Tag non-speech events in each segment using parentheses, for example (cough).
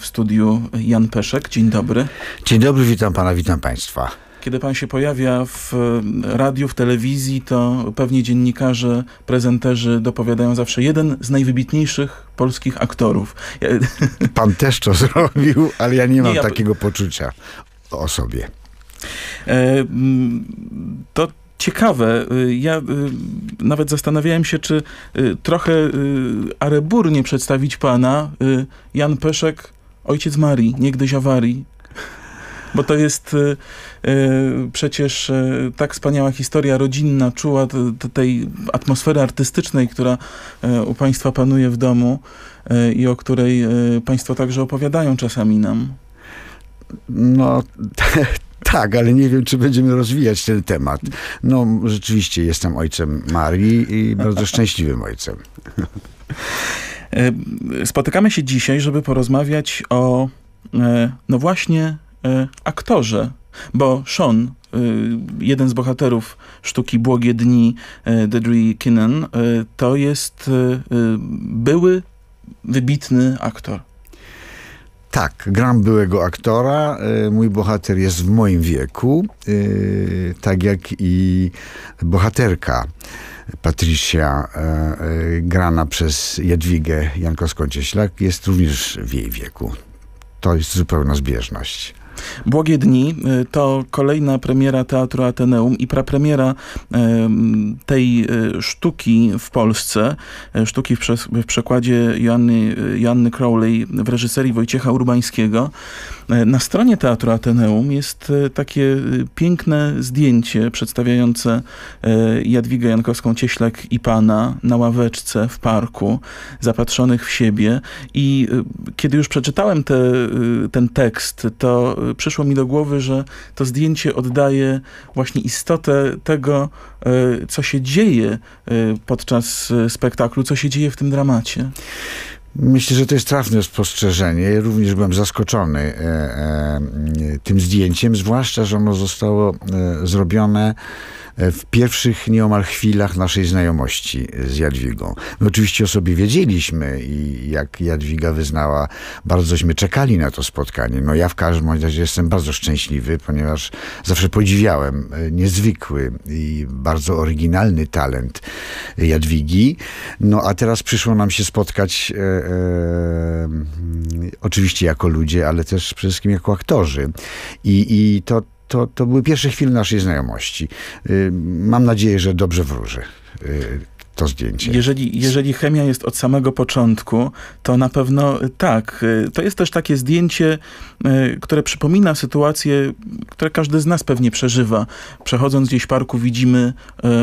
W studiu Jan Peszek. Dzień dobry. Dzień dobry, witam pana, witam państwa. Kiedy pan się pojawia w e, radiu, w telewizji, to pewnie dziennikarze, prezenterzy dopowiadają zawsze jeden z najwybitniejszych polskich aktorów. (laughs) Pan też to zrobił, ale ja nie mam nie, ja... takiego poczucia o sobie. E, to ciekawe. E, ja e, nawet zastanawiałem się, czy trochę areburnie przedstawić pana. Jan Peszek Ojciec Marii, niegdyś awarii, bo to jest y, y, przecież y, tak wspaniała historia rodzinna, czuła t, t, tej atmosfery artystycznej, która y, u Państwa panuje w domu y, i o której y, Państwo także opowiadają czasami nam. No, (laughs) tak, ale nie wiem, czy będziemy rozwijać ten temat. No, rzeczywiście jestem ojcem Marii i bardzo (laughs) szczęśliwym ojcem. E, spotykamy się dzisiaj, żeby porozmawiać o, e, no właśnie, e, aktorze, bo Sean, jeden z bohaterów sztuki Błogie Dni Dedry Kinnan, to jest były wybitny aktor. Tak, gram byłego aktora. Mój bohater jest w moim wieku, tak jak i bohaterka. Patricia, e, e, grana przez Jadwigę Jankowską-Cieślak, jest również w jej wieku. To jest zupełna zbieżność. Błogie dni y, to kolejna premiera Teatru Ateneum i prapremiera tej y, sztuki w Polsce, e, sztuki w, przekładzie Joanny, y, Joanny Crowley w reżyserii Wojciecha Urbańskiego. E, na stronie Teatru Ateneum jest e, takie piękne zdjęcie przedstawiające Jadwigę Jankowską-Cieślak i pana na ławeczce w parku, zapatrzonych w siebie i kiedy już przeczytałem te, ten tekst, to przyszło mi do głowy, że to zdjęcie oddaje właśnie istotę tego, e, co się dzieje e, podczas e, spektaklu, co się dzieje w tym dramacie. Myślę, że to jest trafne spostrzeżenie. Ja również byłem zaskoczony e, e, tym zdjęciem, zwłaszcza, że ono zostało e, zrobione E, w pierwszych nieomal chwilach naszej znajomości z Jadwigą. My oczywiście o sobie wiedzieliśmy i jak Jadwiga wyznała, bardzośmy czekali na to spotkanie. No ja w każdym razie jestem bardzo szczęśliwy, ponieważ zawsze podziwiałem e, niezwykły i bardzo oryginalny talent Jadwigi. No a teraz przyszło nam się spotkać e, e, mm, oczywiście jako ludzie, ale też przede wszystkim jako aktorzy. I, i to to, to były pierwsze chwile naszej znajomości. Y, mam nadzieję, że dobrze wróży y, to zdjęcie. Jeżeli, jeżeli chemia jest od samego początku, to na pewno tak. Y, to jest też takie zdjęcie, które przypomina sytuację, które każdy z nas pewnie przeżywa. Przechodząc gdzieś w parku widzimy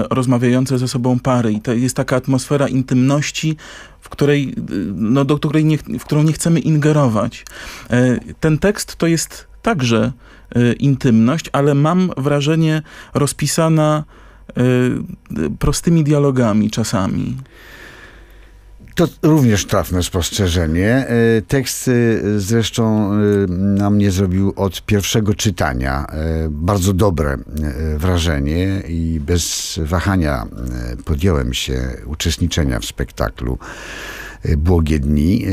rozmawiające ze sobą pary i to jest taka atmosfera intymności, w której, no, do której nie, w którą nie chcemy ingerować. Ten tekst to jest także y, intymność, ale mam wrażenie rozpisana y, prostymi dialogami czasami. To również trafne spostrzeżenie. Y, tekst zresztą na mnie zrobił od pierwszego czytania bardzo dobre wrażenie i bez wahania podjąłem się uczestniczenia w spektaklu błogie dni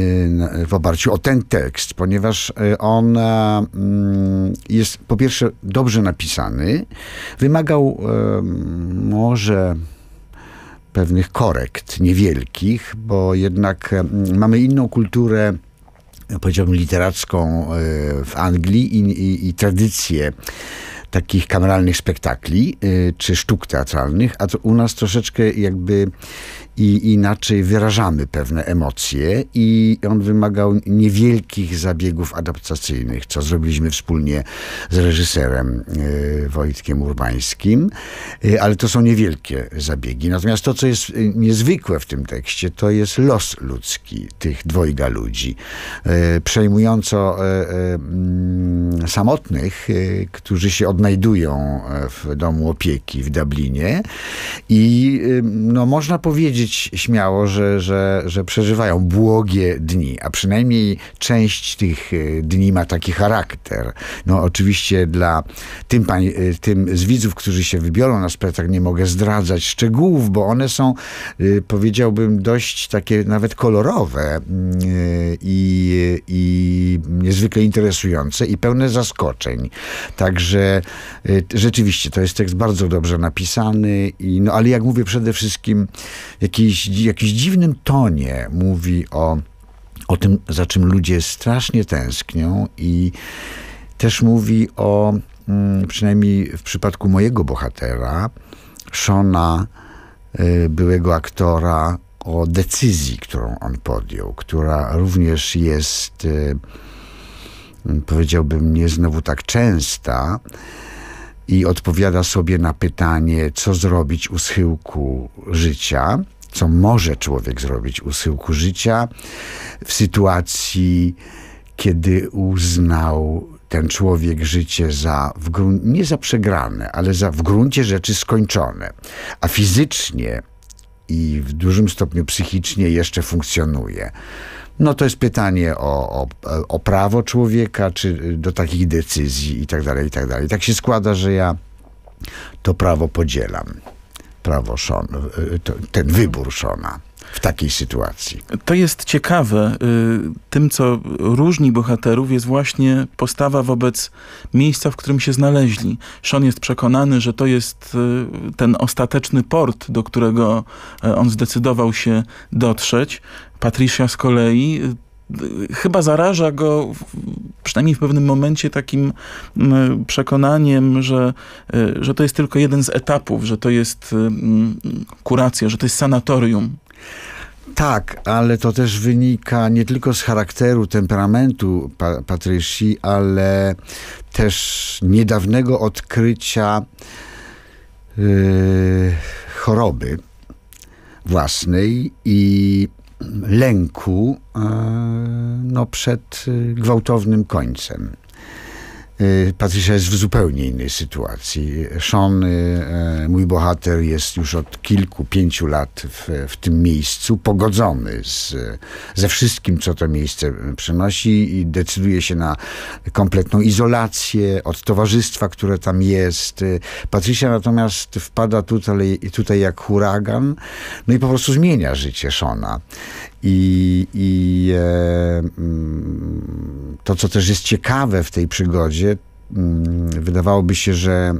y, w oparciu o ten tekst, ponieważ y, on y, mm, jest po pierwsze dobrze napisany, wymagał może pewnych korekt, niewielkich, bo jednak mm, mamy inną kulturę powiedziałbym literacką w Anglii i, i, i tradycję takich kameralnych spektakli czy sztuk teatralnych, a to u nas troszeczkę jakby i inaczej wyrażamy pewne emocje i on wymagał niewielkich zabiegów adaptacyjnych, co zrobiliśmy wspólnie z reżyserem e, Wojtkiem Urbańskim, e, ale to są niewielkie zabiegi. Natomiast to, co jest e, niezwykłe w tym tekście, to jest los ludzki tych dwojga ludzi. Przejmująco mm, samotnych, którzy się odnajdują w domu opieki w Dublinie i no, można powiedzieć, śmiało, że, że, że przeżywają błogie dni, a przynajmniej część tych y, dni ma taki charakter. No oczywiście dla tym, pań, y, tym z widzów, którzy się wybiorą na spektakl, nie mogę zdradzać szczegółów, bo one są, y, powiedziałbym, dość takie nawet kolorowe mm, i, i niezwykle interesujące i pełne zaskoczeń. Także rzeczywiście to jest tekst bardzo dobrze napisany, i, no ale jak mówię, przede wszystkim jaki jakiś, jakiś dziwnym tonie mówi o, o tym, za czym ludzie strasznie tęsknią i też mówi o, mm, przynajmniej w przypadku mojego bohatera, Shona, y, byłego aktora, o decyzji, którą on podjął, która również jest, y, mm, powiedziałbym, nie znowu tak częsta i odpowiada sobie na pytanie, co zrobić u schyłku życia co może człowiek zrobić u schyłku życia w sytuacji, kiedy uznał ten człowiek życie za w grun- nie za przegrane, ale za w gruncie rzeczy skończone, a fizycznie i w dużym stopniu psychicznie jeszcze funkcjonuje. No to jest pytanie o, o, o prawo człowieka, czy do takich decyzji i tak dalej, i tak dalej. Tak się składa, że ja to prawo podzielam prawo Szon, y, y, ten wybór Szona w takiej sytuacji. To jest ciekawe. Y, tym, co różni bohaterów, jest właśnie postawa wobec miejsca, w którym się znaleźli. Sean jest przekonany, że to jest ten ostateczny port, do którego e, on zdecydował się dotrzeć. Patricia z kolei chyba zaraża go przynajmniej w pewnym momencie takim przekonaniem, że, e, że to jest tylko jeden z etapów, że to jest e, kuracja, że to jest sanatorium. Tak, ale to też wynika nie tylko z charakteru, temperamentu Patrysi, ale też niedawnego odkrycia yy, choroby własnej i lęku e, no, przed y, gwałtownym końcem. Y, Patricia jest w zupełnie innej sytuacji. Sean, y, e, mój bohater, jest już od kilku, pięciu lat w, w tym miejscu, pogodzony z, ze wszystkim, co to miejsce e, przynosi i decyduje się na kompletną izolację od towarzystwa, które tam jest. Y, Patricia natomiast wpada tutaj, tutaj jak huragan, no i po prostu zmienia życie Shona. I, i e, mm, to, co też jest ciekawe w tej przygodzie, Mm, wydawałoby się, że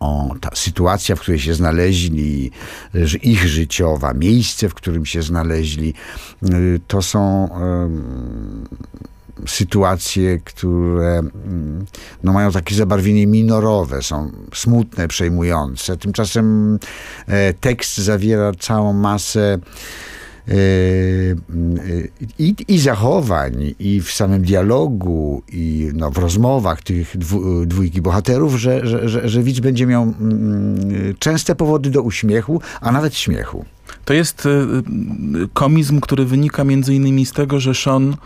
o, ta sytuacja, w której się znaleźli, ich życiowa, miejsce, w którym się znaleźli, y, to są sytuacje, które mm, no, mają takie zabarwienie minorowe, są smutne, przejmujące. Tymczasem e, tekst zawiera całą masę Yy, yy, i, i zachowań, i w samym dialogu, i no, w rozmowach tych dwu, dwójki bohaterów, że, że, że, że widz będzie miał mm, częste powody do uśmiechu, a nawet śmiechu. To jest y, y, komizm, który wynika między innymi z tego, że Sean y,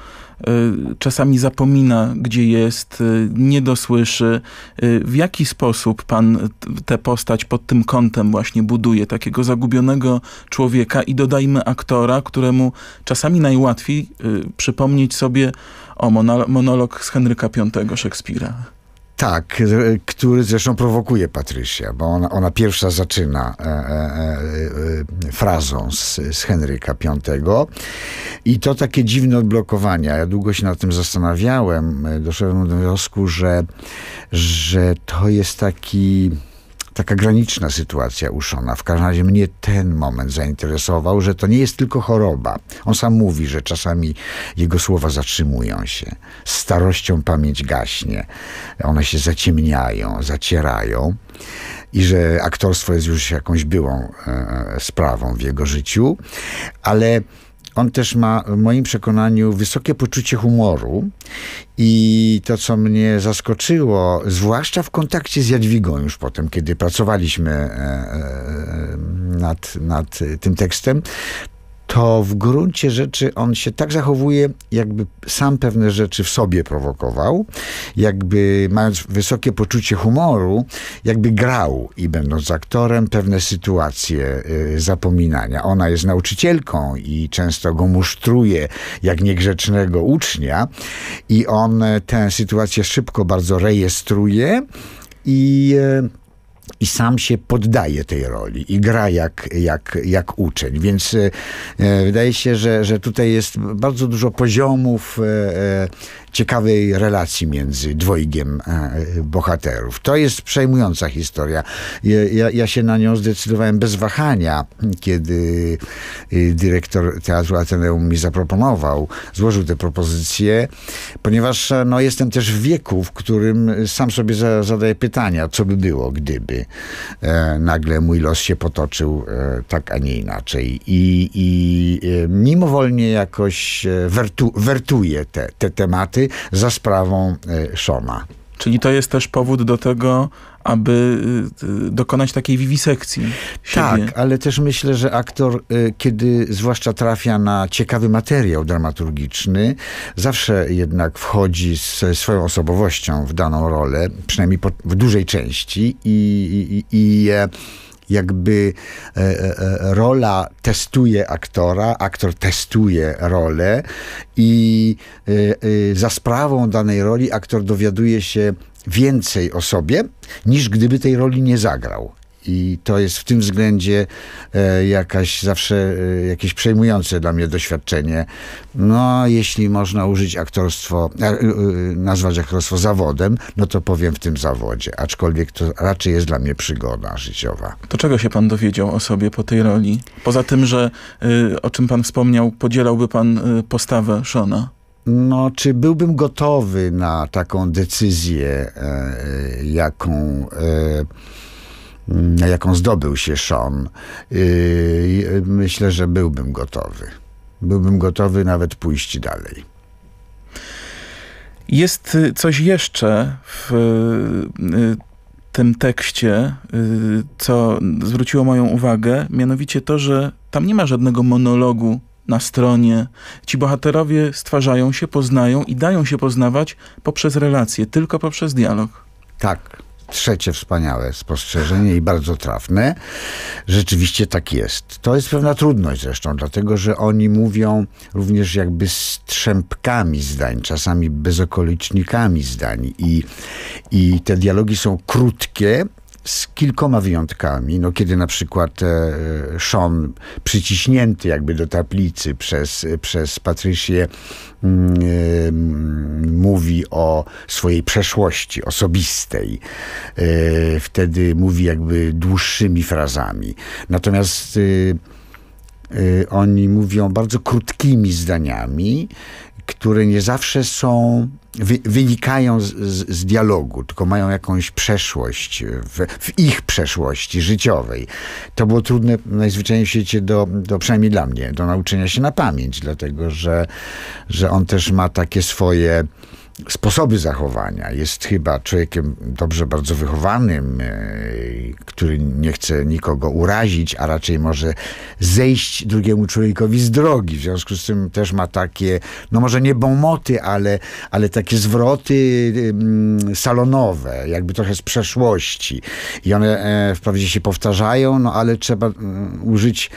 czasami zapomina, gdzie jest, nie dosłyszy. W jaki sposób pan tę postać pod tym kątem właśnie buduje? Takiego zagubionego człowieka i dodajmy aktora, któremu czasami najłatwiej przypomnieć sobie o monolog z Henryka V Szekspira. Tak, e, który zresztą prowokuje Patrycja, bo ona, ona pierwsza zaczyna e, e, e, e frazą z, z Henryka V. I to takie dziwne odblokowania. Ja długo się nad tym zastanawiałem. Doszedłem do wniosku, że, że to jest taki taka graniczna sytuacja uszona. W każdym razie mnie ten moment zainteresował, że to nie jest tylko choroba. On sam mówi, że czasami jego słowa zatrzymują się. Z starością pamięć gaśnie. One się zaciemniają, zacierają. I że aktorstwo jest już jakąś byłą e, e sprawą w jego życiu. Ale on też ma, w moim przekonaniu, wysokie poczucie humoru i to, co mnie zaskoczyło, zwłaszcza w kontakcie z Jadwigą już potem, kiedy pracowaliśmy e, e, nad, nad tym tekstem, to w gruncie rzeczy on się tak zachowuje, jakby sam pewne rzeczy w sobie prowokował, jakby mając wysokie poczucie humoru, jakby grał i będąc aktorem pewne sytuacje y, zapominania. Ona jest nauczycielką i często go musztruje jak niegrzecznego ucznia i on e, tę sytuację szybko bardzo rejestruje i e, i sam się poddaje tej roli i gra jak, jak, jak uczeń. Więc e, e, wydaje się, że, że tutaj jest bardzo dużo poziomów e, ciekawej relacji między dwojgiem bohaterów. To jest przejmująca historia. Ja, ja się na nią zdecydowałem bez wahania, kiedy dyrektor Teatru Ateneum mi zaproponował, złożył tę propozycję, ponieważ no, jestem też w wieku, w którym sam sobie zadaję pytania, co by było, gdyby. E, nagle mój los się potoczył e, tak, a nie inaczej. I, i e, mimowolnie jakoś wertu, wertuję te, te tematy za sprawą Szoma. Czyli to jest też powód do tego, aby y, dokonać takiej wiwisekcji. Siebie. Tak, ale też myślę, że aktor, y, kiedy zwłaszcza trafia na ciekawy materiał dramaturgiczny, zawsze jednak wchodzi ze swoją osobowością w daną rolę, przynajmniej po, w dużej części i, i, i jakby e, e, e, rola testuje aktora, aktor testuje rolę i e, e za sprawą danej roli aktor dowiaduje się więcej o sobie, niż gdyby tej roli nie zagrał. I to jest w tym względzie e, jakaś zawsze e, jakieś przejmujące dla mnie doświadczenie. No, jeśli można użyć aktorstwo, e, nazwać aktorstwo zawodem, no to powiem w tym zawodzie. Aczkolwiek to raczej jest dla mnie przygoda życiowa. To czego się pan dowiedział o sobie po tej roli? Poza tym, że y, o czym pan wspomniał, podzielałby pan y, postawę Szona? no, czy byłbym gotowy na taką decyzję, e, jaką, e, jaką zdobył się Sean? E, myślę, że byłbym gotowy. Byłbym gotowy nawet pójść dalej. Jest y, coś jeszcze w y, y, tym tekście, co zwróciło moją uwagę, mianowicie to, że tam nie ma żadnego monologu na stronie. Ci bohaterowie stwarzają się, poznają i dają się poznawać poprzez relacje, tylko poprzez dialog. Tak. Trzecie wspaniałe spostrzeżenie i bardzo trafne. Rzeczywiście tak jest. To jest pewna trudność zresztą, dlatego że oni mówią również jakby strzępkami zdań, czasami bezokolicznikami zdań. I, i te dialogi są krótkie, z kilkoma wyjątkami, no kiedy na przykład e, Sean przyciśnięty jakby do tablicy przez, przez Patrycję mm, e, mm, mówi o swojej przeszłości osobistej. E, wtedy mówi jakby dłuższymi frazami. Natomiast e, oni mówią bardzo krótkimi zdaniami, które nie zawsze są, wy, wynikają z, z, z, dialogu, tylko mają jakąś przeszłość, w, w, ich przeszłości życiowej. To było trudne najzwyczajniej w świecie, do, do, przynajmniej dla mnie, do nauczenia się na pamięć, dlatego że, że on też ma takie swoje sposoby zachowania. Jest chyba człowiekiem dobrze bardzo wychowanym, e, który nie chce nikogo urazić, a raczej może zejść drugiemu człowiekowi z drogi. W związku z tym też ma takie, no może nie bomoty, ale, ale takie zwroty salonowe, jakby trochę z przeszłości. I one e, wprawdzie się powtarzają, no ale trzeba mm, użyć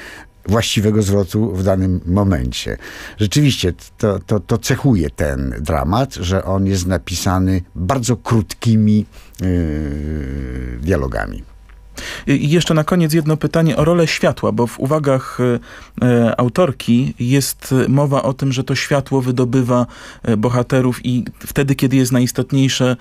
właściwego zwrotu w danym momencie. Rzeczywiście to, to, to cechuje ten dramat, że on jest napisany bardzo krótkimi yy, dialogami. I jeszcze na koniec jedno pytanie o rolę światła, bo w uwagach y, y, autorki jest y, mowa o tym, że to światło wydobywa bohaterów i wtedy, kiedy jest najistotniejsze,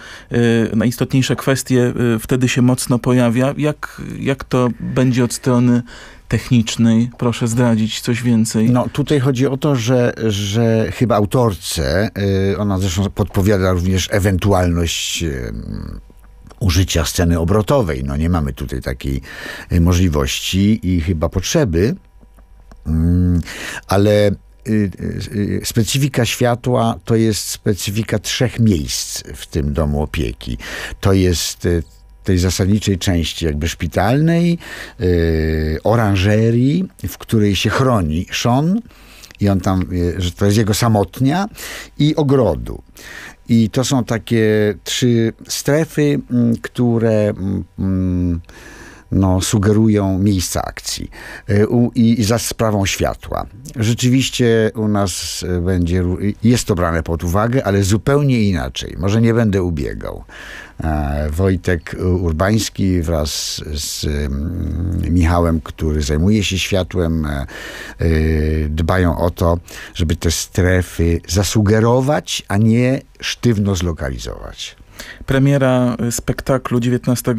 najistotniejsze kwestie, wtedy się mocno pojawia. Jak, jak to będzie od strony technicznej. Proszę zdradzić coś więcej. No tutaj chodzi o to, że, że chyba autorce, y, ona zresztą podpowiada również ewentualność y, użycia sceny obrotowej. No nie mamy tutaj takiej y, możliwości i chyba potrzeby, mm, ale specyfika światła to jest specyfika trzech miejsc w tym domu opieki. To jest tej zasadniczej części jakby szpitalnej, yy, oranżerii, w której się chroni Sean i on tam, y, że to jest jego samotnia i ogrodu. I to są takie trzy strefy, mm, które... Mm, mm, no, sugerują miejsca akcji e, i, i za sprawą światła. Rzeczywiście u nas e, będzie, jest to brane pod uwagę, ale zupełnie inaczej. Może nie będę ubiegał. E, Wojtek Urbański wraz z mm, Michałem, który zajmuje się światłem, dbają o to, żeby te strefy zasugerować, a nie sztywno zlokalizować. Premiera spektaklu 19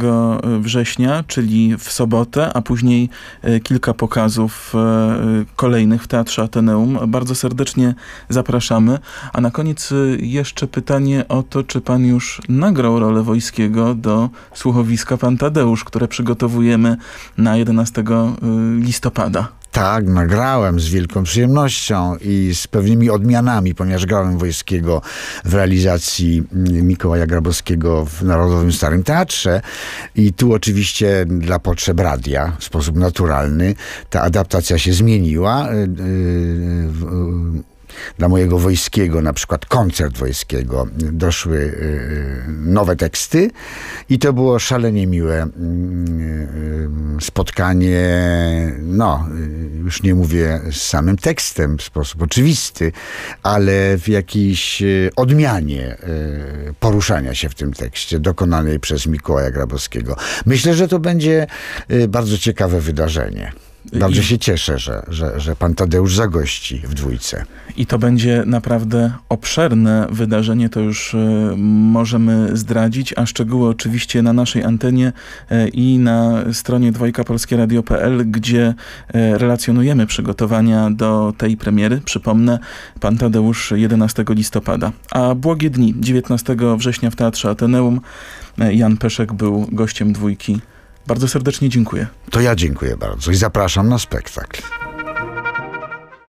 września, czyli w sobotę, a później e, kilka pokazów e, kolejnych w Teatrze Ateneum. Bardzo serdecznie zapraszamy. A na koniec e, jeszcze pytanie o to, czy pan już nagrał rolę Wojskiego do słuchowiska Pan Tadeusz, które przygotowujemy na 11 listopada. Tak, nagrałem z wielką przyjemnością i z pewnymi odmianami, ponieważ grałem Wojskiego w realizacji mm, Mikołaja Grabowskiego w Narodowym Starym Teatrze i tu oczywiście dla potrzeb radia w sposób naturalny ta adaptacja się zmieniła. Y, y, y, dla mojego wojskiego, na przykład koncert wojskiego, doszły y, y, nowe teksty i to było szalenie miłe mm, y, spotkanie, no, już nie mówię z samym tekstem w sposób oczywisty, ale w jakiejś odmianie poruszania się w tym tekście dokonanej przez Mikołaja Grabowskiego. Myślę, że to będzie bardzo ciekawe wydarzenie. Bardzo I... się cieszę, że, że, że pan Tadeusz zagości w dwójce. I to będzie naprawdę obszerne wydarzenie, to już y, możemy zdradzić, a szczegóły oczywiście na naszej antenie y, i na stronie dwojkapolskieradio.pl, gdzie y, relacjonujemy przygotowania do tej premiery. Przypomnę, pan Tadeusz 11 listopada, a Błogie Dni 19 września w Teatrze Ateneum Jan Peszek był gościem dwójki bardzo serdecznie dziękuję. To ja dziękuję bardzo i zapraszam na spektakl.